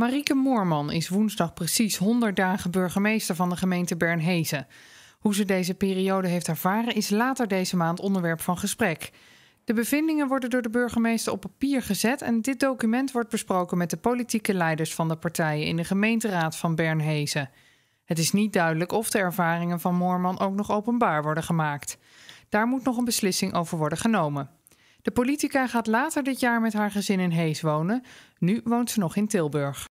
Marieke Moorman is woensdag precies 100 dagen burgemeester van de gemeente Bernhezen. Hoe ze deze periode heeft ervaren is later deze maand onderwerp van gesprek. De bevindingen worden door de burgemeester op papier gezet en dit document wordt besproken met de politieke leiders van de partijen in de gemeenteraad van Bernhezen. Het is niet duidelijk of de ervaringen van Moorman ook nog openbaar worden gemaakt. Daar moet nog een beslissing over worden genomen. De politica gaat later dit jaar met haar gezin in Hees wonen. Nu woont ze nog in Tilburg.